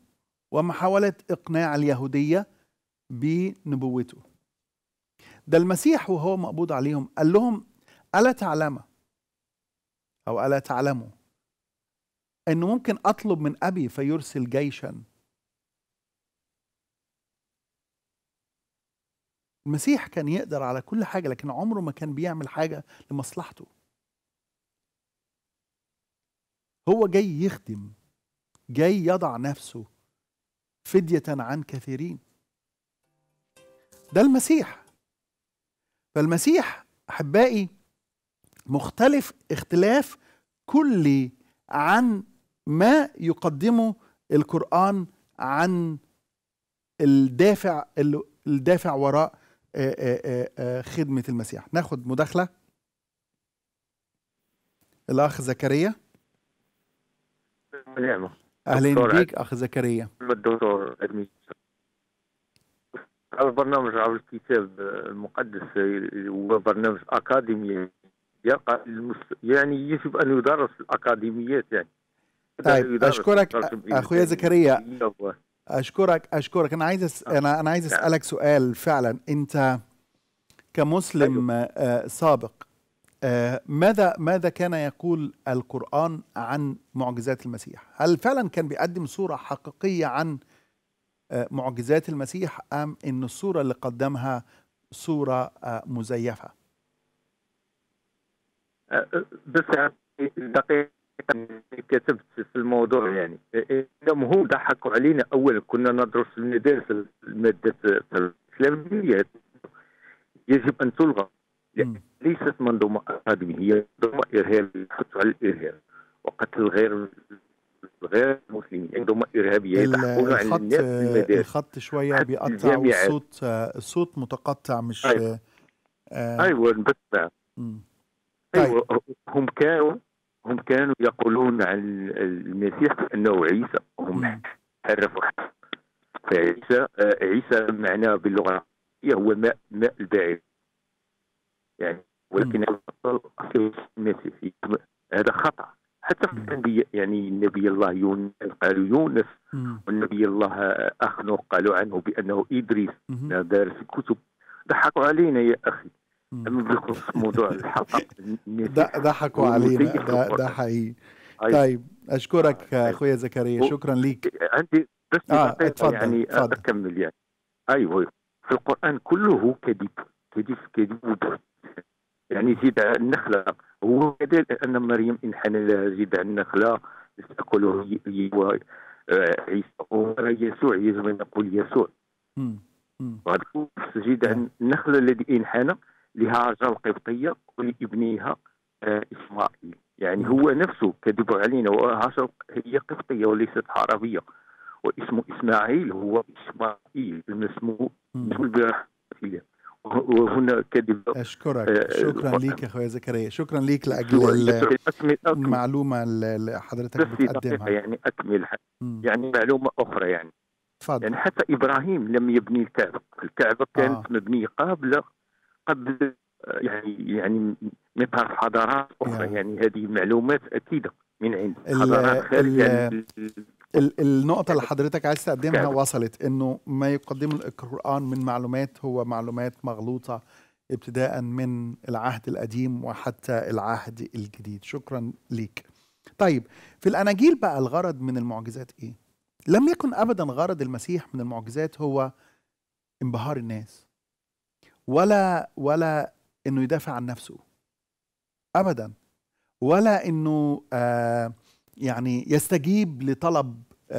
Speaker 1: ومحاولة إقناع اليهودية بنبوته ده المسيح وهو مقبوض عليهم قال لهم ألا تعلم أو ألا تعلموا أنه ممكن أطلب من أبي فيرسل جيشا المسيح كان يقدر على كل حاجة لكن عمره ما كان بيعمل حاجة لمصلحته هو جاي يخدم جاي يضع نفسه فدية عن كثيرين ده المسيح فالمسيح أحبائي مختلف اختلاف كلي عن ما يقدمه القرآن عن الدافع الدافع وراء خدمة المسيح ناخد مداخلة الأخ زكريا ونعمة أهلين بك أخ زكريا
Speaker 3: الدكتور أدمي هذا البرنامج على الكتاب المقدس هو برنامج أكاديمي يعني يجب أن يدرس الأكاديميات يعني
Speaker 1: طيب أشكرك أخويا زكريا أشكرك أشكرك أنا عايز أس... أنا أنا عايز أسألك سؤال فعلا أنت كمسلم أيوه. آه، سابق آه، ماذا ماذا كان يقول القرآن عن معجزات المسيح؟ هل فعلا كان بيقدم صورة حقيقية عن آه، معجزات المسيح أم إن الصورة اللي قدمها صورة آه، مزيفة؟
Speaker 3: بس دقيقة كتبت في الموضوع يعني انهم هو ضحكوا علينا اولا كنا ندرس في المدارس الماده الاسلاميه يجب ان تلغى يعني ليست منظومة أكاديمية هي منظومة إرهاب تحث على الإرهاب وقتل غير غير المسلمين يعني منظومة إرهابية الخط الناس المدارس الخط
Speaker 1: شوية بيقطع الصوت الصوت آه، متقطع مش أيوة, آه, آه،
Speaker 3: أيوة أيوة طيب. هم كانوا هم كانوا يقولون عن المسيح أنه عيسى هم حرفوا فعيسى آه، عيسى معناه باللغة العربية هو ماء ماء البعير يعني ولكن الناس في هذا خطا حتى في يعني النبي الله يونس قالوا يونس والنبي الله اخنوخ قالوا عنه بانه ادريس دارس الكتب ضحكوا علينا يا اخي موضوع الحلقه
Speaker 1: ضحكوا علينا ده, حقيقي طيب اشكرك آه، اخويا زكريا شكرا ليك
Speaker 3: عندي بس آه يعني اكمل يعني أيوة،, ايوه في القران كله كذب كذب كذب يعني زيد النخله هو كذلك ان مريم انحنى لها زيد النخله تاكله عيسى يسوع يجب ان نقول يسوع وهذا جذع النخله الذي انحنى لهاجر القبطيه ولابنها آه، اسماعيل يعني هو نفسه كذب علينا وهاجر هي قبطيه وليست عربيه واسمه اسماعيل هو اسماعيل المسمو بالرحمه الله وهنا كذب أشكرك آه، شكرا آه، لك
Speaker 1: أخويا زكريا شكرا لك لأجل المعلومة اللي حضرتك بتقدمها يعني
Speaker 3: اكمل يعني معلومة أخرى يعني فضل. يعني حتى إبراهيم لم يبني الكعبة الكعبة كانت آه. مبنية قبل قبل يعني يعني من حضارات أخرى يعني, يعني هذه معلومات أكيدة من عند حضارات خارجة يعني
Speaker 1: النقطة اللي حضرتك عايز تقدمها وصلت انه ما يقدمه القرآن من معلومات هو معلومات مغلوطة ابتداء من العهد القديم وحتى العهد الجديد شكرا ليك طيب في الأناجيل بقى الغرض من المعجزات ايه؟ لم يكن أبدا غرض المسيح من المعجزات هو انبهار الناس ولا ولا انه يدافع عن نفسه ابدا ولا انه آه يعني يستجيب لطلب آه،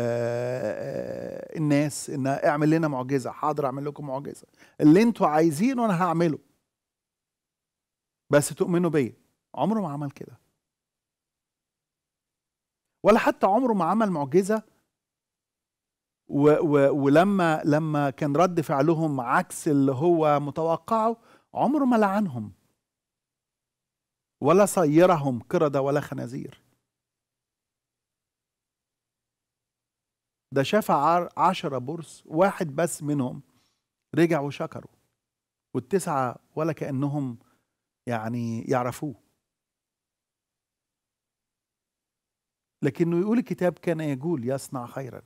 Speaker 1: آه، الناس ان اعمل لنا معجزه حاضر اعمل لكم معجزه اللي انتوا عايزينه انا هعمله بس تؤمنوا بيا عمره ما عمل كده ولا حتى عمره ما عمل معجزه و و ولما لما كان رد فعلهم عكس اللي هو متوقعه عمره ما لعنهم ولا صيرهم قرده ولا خنازير ده شاف عشرة برص واحد بس منهم رجع وشكره والتسعة ولا كأنهم يعني يعرفوه لكنه يقول الكتاب كان يجول يصنع خيرا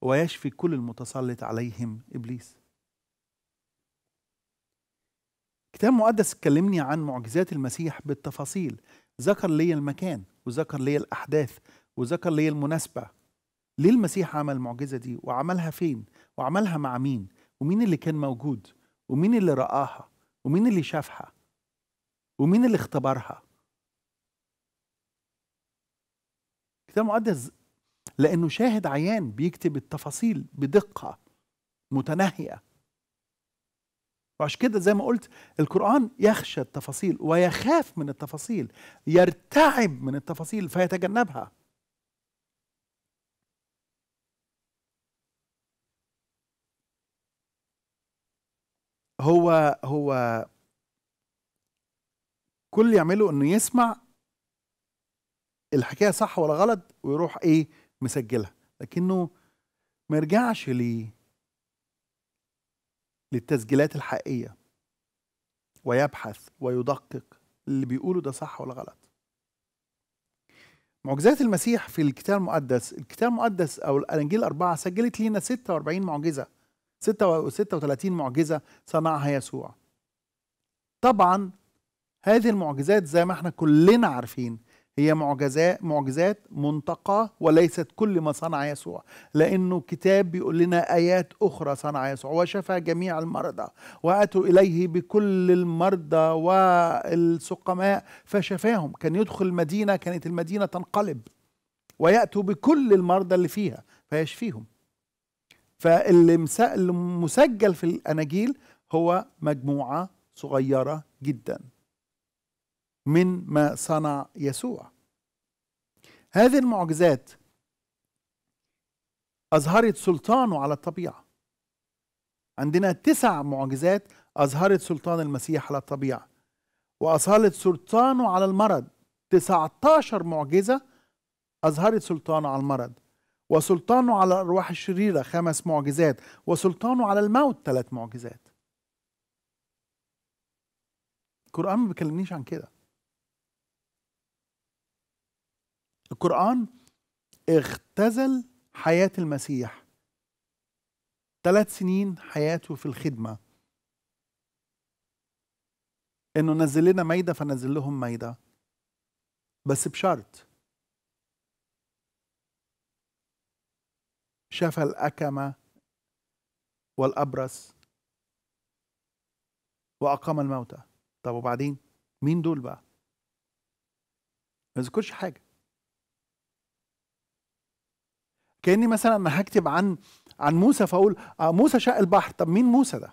Speaker 1: ويشفي كل المتسلط عليهم إبليس كتاب مقدس اتكلمني عن معجزات المسيح بالتفاصيل ذكر لي المكان وذكر لي الأحداث وذكر لي المناسبة ليه المسيح عمل المعجزة دي وعملها فين وعملها مع مين ومين اللي كان موجود ومين اللي رآها ومين اللي شافها ومين اللي اختبرها كتاب مقدس لأنه شاهد عيان بيكتب التفاصيل بدقة متناهية وعشان كده زي ما قلت القرآن يخشى التفاصيل ويخاف من التفاصيل يرتعب من التفاصيل فيتجنبها هو هو كل اللي يعمله انه يسمع الحكايه صح ولا غلط ويروح ايه مسجلها لكنه ما يرجعش لي للتسجيلات الحقيقيه ويبحث ويدقق اللي بيقوله ده صح ولا غلط معجزات المسيح في الكتاب المقدس الكتاب المقدس او الانجيل الاربعه سجلت لينا 46 معجزه 36 معجزة صنعها يسوع طبعا هذه المعجزات زي ما احنا كلنا عارفين هي معجزات معجزات منتقاه وليست كل ما صنع يسوع لانه كتاب بيقول لنا ايات اخرى صنع يسوع وشفى جميع المرضى واتوا اليه بكل المرضى والسقماء فشفاهم كان يدخل المدينه كانت المدينه تنقلب وياتوا بكل المرضى اللي فيها فيشفيهم فاللي مسجل في الاناجيل هو مجموعه صغيره جدا من ما صنع يسوع هذه المعجزات اظهرت سلطانه على الطبيعه عندنا تسع معجزات اظهرت سلطان المسيح على الطبيعه واصالت سلطانه على المرض 19 معجزه اظهرت سلطانه على المرض وسلطانه على الأرواح الشريرة خمس معجزات وسلطانه على الموت ثلاث معجزات القرآن ما بيكلمنيش عن كده القرآن اختزل حياة المسيح ثلاث سنين حياته في الخدمة انه نزل لنا ميدة فنزل لهم ميدة بس بشرط شفى الأكمة والأبرص وأقام الموتى طب وبعدين مين دول بقى ما يذكرش حاجة كأني مثلا أنا هكتب عن عن موسى فأقول آه موسى شق البحر طب مين موسى ده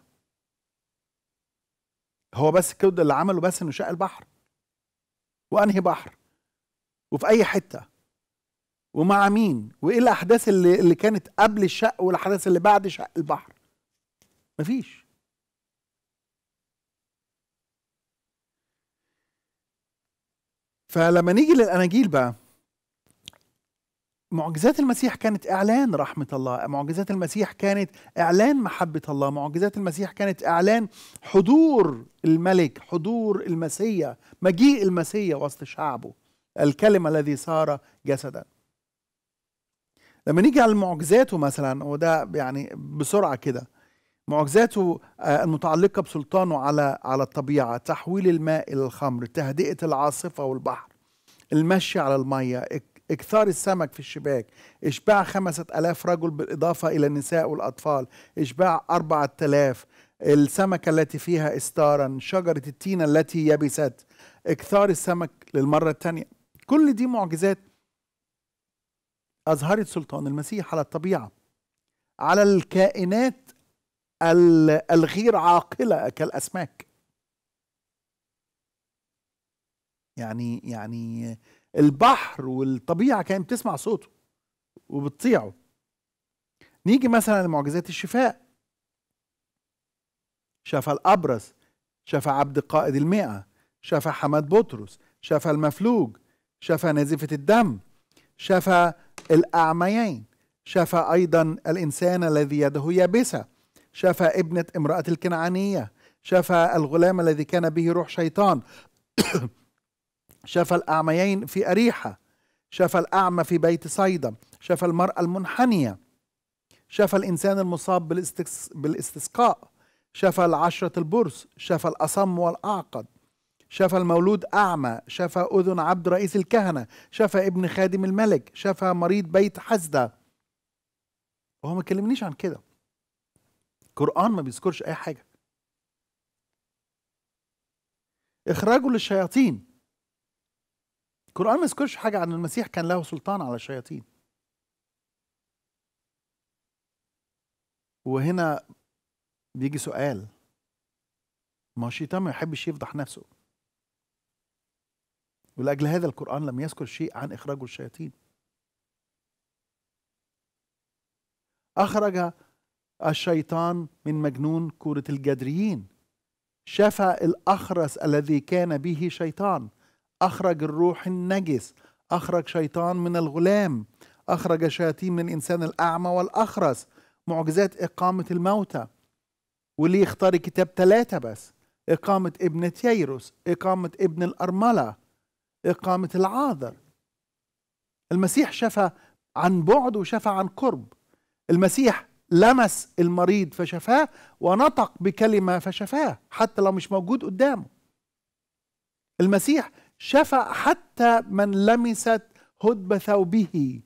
Speaker 1: هو بس كده اللي عمله بس انه شق البحر وانهي بحر وفي اي حته ومع مين وايه الاحداث اللي, اللي كانت قبل الشق والاحداث اللي بعد شق البحر مفيش فلما نيجي للاناجيل بقى معجزات المسيح كانت اعلان رحمه الله معجزات المسيح كانت اعلان محبه الله معجزات المسيح كانت اعلان حضور الملك حضور المسيا مجيء المسيا وسط شعبه الكلمه الذي صار جسدا لما نيجي على معجزاته مثلا وده يعني بسرعه كده معجزاته آه، المتعلقه بسلطانه على على الطبيعه تحويل الماء الى الخمر تهدئه العاصفه والبحر المشي على الميه إكثار السمك في الشباك إشباع خمسة ألاف رجل بالإضافة إلى النساء والأطفال إشباع أربعة آلاف السمكة التي فيها إستارا شجرة التين التي يبست إكثار السمك للمرة الثانية كل دي معجزات أظهرت سلطان المسيح على الطبيعة على الكائنات الغير عاقلة كالأسماك يعني يعني البحر والطبيعة كانت بتسمع صوته وبتطيعه نيجي مثلا لمعجزات الشفاء شفى الأبرز شفى عبد قائد المئة شفى حماد بطرس شفى المفلوج شفى نازفة الدم شفى الأعميين شفى أيضا الإنسان الذي يده يابسة شفى ابنة امرأة الكنعانية شفى الغلام الذي كان به روح شيطان شفى الأعميين في أريحة شفى الأعمى في بيت صيدا شفى المرأة المنحنية شفى الإنسان المصاب بالاستسقاء شفى العشرة البرص شفى الأصم والأعقد شفى المولود أعمى شفى أذن عبد رئيس الكهنة شفى ابن خادم الملك شفى مريض بيت حسدة وهو ما كلمنيش عن كده القرآن ما بيذكرش أي حاجة إخراجه للشياطين القرآن ما يذكرش حاجة عن المسيح كان له سلطان على الشياطين وهنا بيجي سؤال ما الشيطان ما يحبش يفضح نفسه ولأجل هذا القرآن لم يذكر شيء عن إخراج الشياطين أخرج الشيطان من مجنون كورة الجدريين شفى الأخرس الذي كان به شيطان أخرج الروح النجس أخرج شيطان من الغلام أخرج شياطين من الإنسان الأعمى والأخرس معجزات إقامة الموتى وليه اختار كتاب ثلاثة بس إقامة ابن تيروس إقامة ابن الأرملة إقامة العاذر المسيح شفى عن بعد وشفى عن قرب المسيح لمس المريض فشفاه ونطق بكلمة فشفاه حتى لو مش موجود قدامه المسيح شفى حتى من لمست هدب ثوبه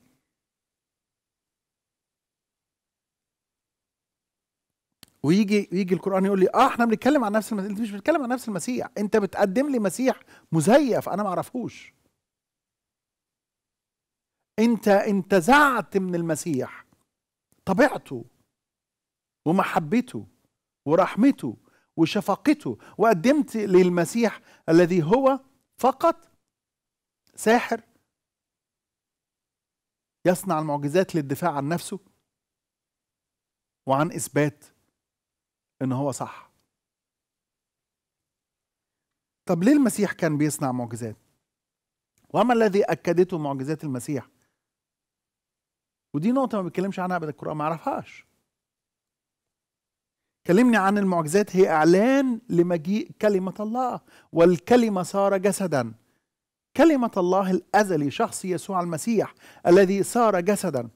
Speaker 1: ويجي يجي القران يقول لي اه احنا بنتكلم عن نفس المسيح انت مش بتتكلم عن نفس المسيح انت بتقدم لي مسيح مزيف انا ما اعرفهوش انت انتزعت من المسيح طبيعته ومحبته ورحمته وشفقته وقدمت للمسيح الذي هو فقط ساحر يصنع المعجزات للدفاع عن نفسه وعن اثبات ان هو صح طب ليه المسيح كان بيصنع معجزات وما الذي اكدته معجزات المسيح ودي نقطه ما بيتكلمش عنها ابدا القران ما عرفهاش كلمني عن المعجزات هي اعلان لمجيء كلمه الله والكلمه صار جسدا كلمه الله الازلي شخص يسوع المسيح الذي صار جسدا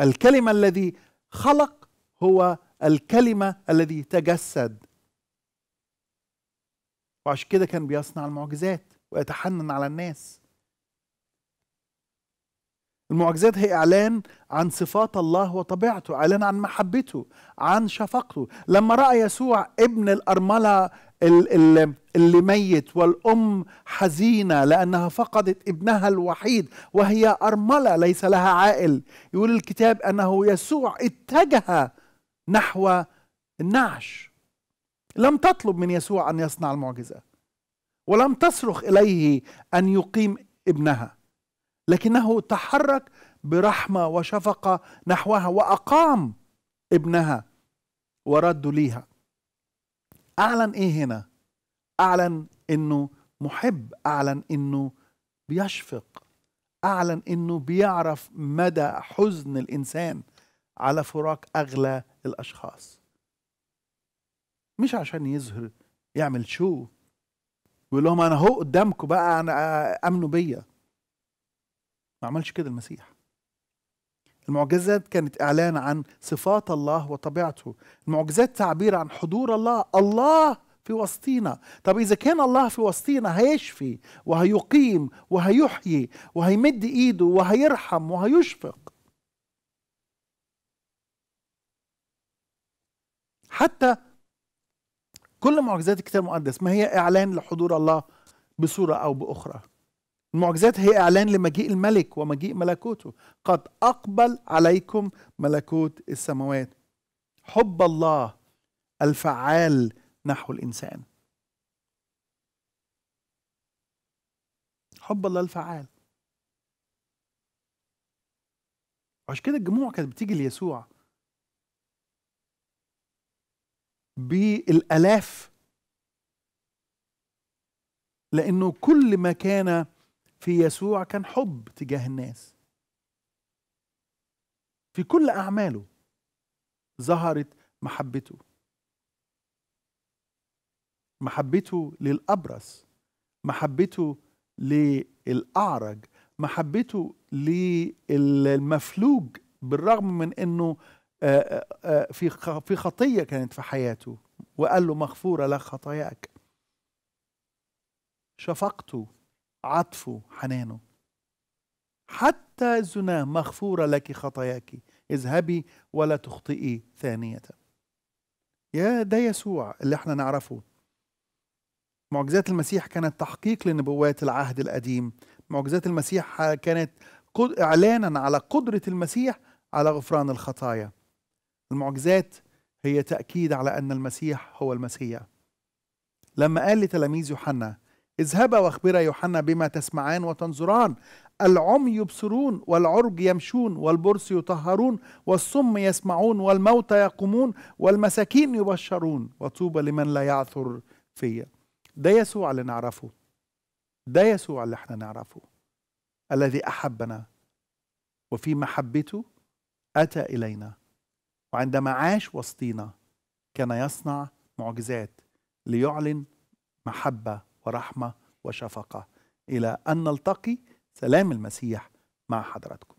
Speaker 1: الكلمه الذي خلق هو الكلمة الذي تجسد وعشان كده كان بيصنع المعجزات ويتحنن على الناس المعجزات هي اعلان عن صفات الله وطبيعته اعلان عن محبته عن شفقته لما راى يسوع ابن الارمله اللي ميت والام حزينه لانها فقدت ابنها الوحيد وهي ارمله ليس لها عائل يقول الكتاب انه يسوع اتجه نحو النعش لم تطلب من يسوع ان يصنع المعجزه ولم تصرخ اليه ان يقيم ابنها لكنه تحرك برحمه وشفقه نحوها واقام ابنها ورد ليها اعلن ايه هنا اعلن انه محب اعلن انه بيشفق اعلن انه بيعرف مدى حزن الانسان على فراق اغلى الأشخاص مش عشان يظهر يعمل شو ويقول لهم أنا هو قدامكم بقى أنا أمنوا بيا ما عملش كده المسيح المعجزات كانت إعلان عن صفات الله وطبيعته المعجزات تعبير عن حضور الله الله في وسطينا طب إذا كان الله في وسطينا هيشفي وهيقيم وهيحيي وهيمد إيده وهيرحم وهيشفق حتى كل معجزات الكتاب المقدس ما هي إعلان لحضور الله بصورة أو بأخرى المعجزات هي إعلان لمجيء الملك ومجيء ملكوته قد أقبل عليكم ملكوت السماوات حب الله الفعال نحو الإنسان حب الله الفعال عشان كده الجموع كانت بتيجي ليسوع بالالاف لانه كل ما كان في يسوع كان حب تجاه الناس في كل اعماله ظهرت محبته محبته للابرص محبته للاعرج محبته للمفلوج بالرغم من انه آه، آه، آه، في في خطيه كانت في حياته وقال له مغفوره لك خطاياك شفقته عطفه حنانه حتى الزنا مغفورة لك خطاياك اذهبي ولا تخطئي ثانية يا ده يسوع اللي احنا نعرفه معجزات المسيح كانت تحقيق لنبوات العهد القديم معجزات المسيح كانت اعلانا على قدرة المسيح على غفران الخطايا المعجزات هي تأكيد على أن المسيح هو المسيح لما قال لتلاميذ يوحنا اذهبا واخبرا يوحنا بما تسمعان وتنظران العمي يبصرون والعرج يمشون والبرص يطهرون والصم يسمعون والموتى يقومون والمساكين يبشرون وطوبى لمن لا يعثر فيا ده يسوع اللي نعرفه ده يسوع اللي احنا نعرفه الذي احبنا وفي محبته اتى الينا وعندما عاش وسطينا كان يصنع معجزات ليعلن محبة ورحمة وشفقة إلى أن نلتقي سلام المسيح مع حضراتكم